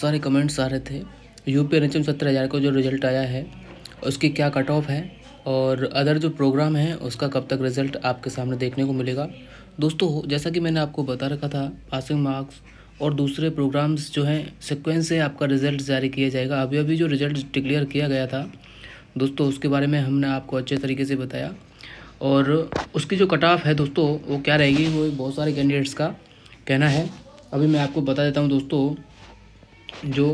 सारे कमेंट्स आ रहे थे यू पी एन एच हज़ार का जो रिज़ल्ट आया है उसकी क्या कट ऑफ है और अदर जो प्रोग्राम है उसका कब तक रिज़ल्ट आपके सामने देखने को मिलेगा दोस्तों जैसा कि मैंने आपको बता रखा था पासिंग मार्क्स और दूसरे प्रोग्राम्स जो हैं सिक्वेंस से आपका रिज़ल्ट जारी किया जाएगा अभी अभी जो रिज़ल्ट डिक्लेयर किया गया था दोस्तों उसके बारे में हमने आपको अच्छे तरीके से बताया और उसकी जो कट ऑफ है दोस्तों वो क्या रहेगी वो बहुत सारे कैंडिडेट्स का कहना है अभी मैं आपको बता देता हूँ दोस्तों जो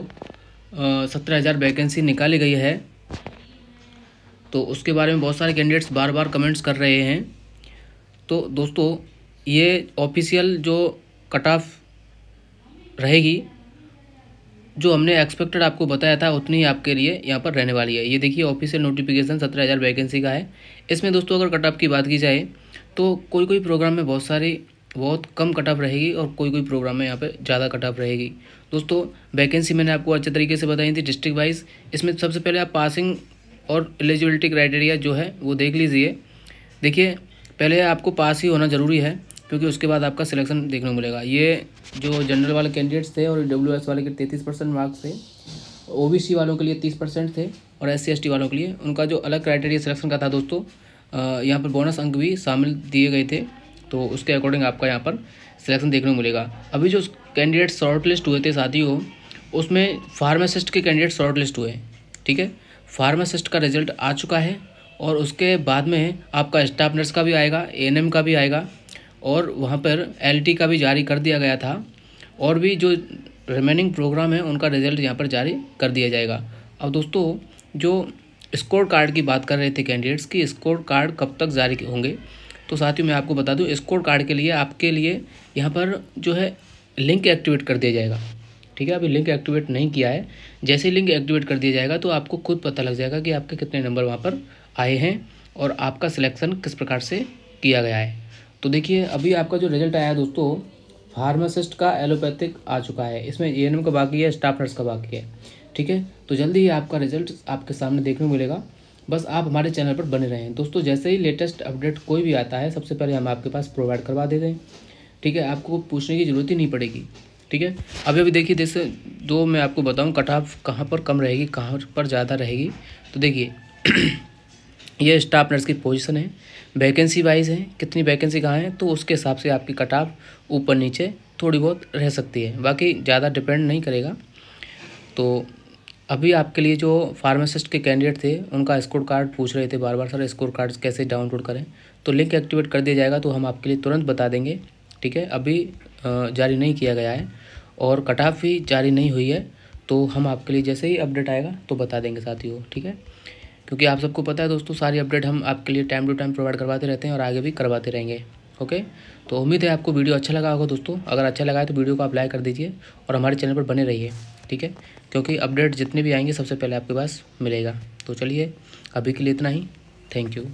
सत्रह हज़ार वैकेंसी निकाली गई है तो उसके बारे में बहुत सारे कैंडिडेट्स बार बार कमेंट्स कर रहे हैं तो दोस्तों ये ऑफिशियल जो कट ऑफ रहेगी जो हमने एक्सपेक्टेड आपको बताया था उतनी ही आपके लिए यहाँ पर रहने वाली है ये देखिए ऑफिशियल नोटिफिकेशन सत्रह हज़ार वैकेंसी का है इसमें दोस्तों अगर कट ऑफ की बात की जाए तो कोई कोई प्रोग्राम में बहुत सारी बहुत कम कट ऑफ रहेगी और कोई कोई प्रोग्राम में यहाँ पे ज़्यादा कट ऑफ रहेगी दोस्तों वैकेंसी मैंने आपको अच्छे तरीके से बताई थी डिस्ट्रिक्ट वाइज इसमें सबसे पहले आप पासिंग और एलिजिबिलिटी क्राइटेरिया जो है वो देख लीजिए देखिए पहले आपको पास ही होना ज़रूरी है क्योंकि उसके बाद आपका सिलेक्शन देखने को मिलेगा ये जो जनरल वाले कैंडिडेट्स थे और डब्ल्यू वाले के तैंतीस परसेंट मार्क्स थे ओ वालों के लिए तीस परसेंट थे और एस सी वालों के लिए उनका जो अलग क्राइटेरिया सिलेक्शन का था दोस्तों यहाँ पर बोनस अंक भी शामिल दिए गए थे तो उसके अकॉर्डिंग आपका यहाँ पर सिलेक्शन देखने को मिलेगा अभी जो कैंडिडेट शॉर्ट लिस्ट हुए थे साथियों उसमें फार्मासिस्ट के कैंडिडेट शॉर्ट लिस्ट हुए ठीक है फार्मासिस्ट का रिजल्ट आ चुका है और उसके बाद में आपका स्टाफ नर्स का भी आएगा ए का भी आएगा और वहाँ पर एल का भी जारी कर दिया गया था और भी जो रिमेनिंग प्रोग्राम है उनका रिजल्ट यहाँ पर जारी कर दिया जाएगा अब दोस्तों जो स्कोर कार्ड की बात कर रहे थे कैंडिडेट्स की स्कोर कार्ड कब तक जारी होंगे तो साथियों मैं आपको बता दूं स्कोर कार्ड के लिए आपके लिए यहाँ पर जो है लिंक एक्टिवेट कर दिया जाएगा ठीक है अभी लिंक एक्टिवेट नहीं किया है जैसे लिंक एक्टिवेट कर दिया जाएगा तो आपको खुद पता लग जाएगा कि आपके कितने नंबर वहाँ पर आए हैं और आपका सिलेक्शन किस प्रकार से किया गया है तो देखिए अभी आपका जो रिजल्ट आया है दोस्तों फार्मासिस्ट का एलोपैथिक आ चुका है इसमें ए एन एम का बाकी है स्टाफ नर्स का बाकी है ठीक है तो जल्दी ही आपका रिजल्ट आपके सामने देखने को मिलेगा बस आप हमारे चैनल पर बने रहें दोस्तों जैसे ही लेटेस्ट अपडेट कोई भी आता है सबसे पहले हम आपके पास प्रोवाइड करवा देते हैं ठीक है आपको पूछने की ज़रूरत ही नहीं पड़ेगी ठीक है अभी अभी देखिए जैसे दो मैं आपको बताऊँ कट ऑफ कहाँ पर कम रहेगी कहाँ पर ज़्यादा रहेगी तो देखिए यह स्टाफ नर्स की पोजिशन है वैकेंसी वाइज है कितनी वैकेंसी कहाँ है तो उसके हिसाब से आपकी कट ऑफ ऊपर नीचे थोड़ी बहुत रह सकती है बाकी ज़्यादा डिपेंड नहीं करेगा तो अभी आपके लिए जो फार्मासिस्ट के कैंडिडेट थे उनका स्कोर कार्ड पूछ रहे थे बार बार सर स्कोर कार्ड कैसे डाउनलोड करें तो लिंक एक्टिवेट कर दिया जाएगा तो हम आपके लिए तुरंत बता देंगे ठीक है अभी जारी नहीं किया गया है और कट ऑफ भी जारी नहीं हुई है तो हम आपके लिए जैसे ही अपडेट आएगा तो बता देंगे साथियों ठीक है क्योंकि आप सबको पता है दोस्तों सारी अपडेट हम आपके लिए टाइम टू टाइम प्रोवाइड करवाते रहते हैं और आगे भी करवाते रहेंगे ओके तो उम्मीद है आपको वीडियो अच्छा लगा होगा दोस्तों अगर अच्छा लगा है तो वीडियो को आप लाइक कर दीजिए और हमारे चैनल पर बने रहिए ठीक है क्योंकि अपडेट जितने भी आएंगे सबसे पहले आपके पास मिलेगा तो चलिए अभी के लिए इतना ही थैंक यू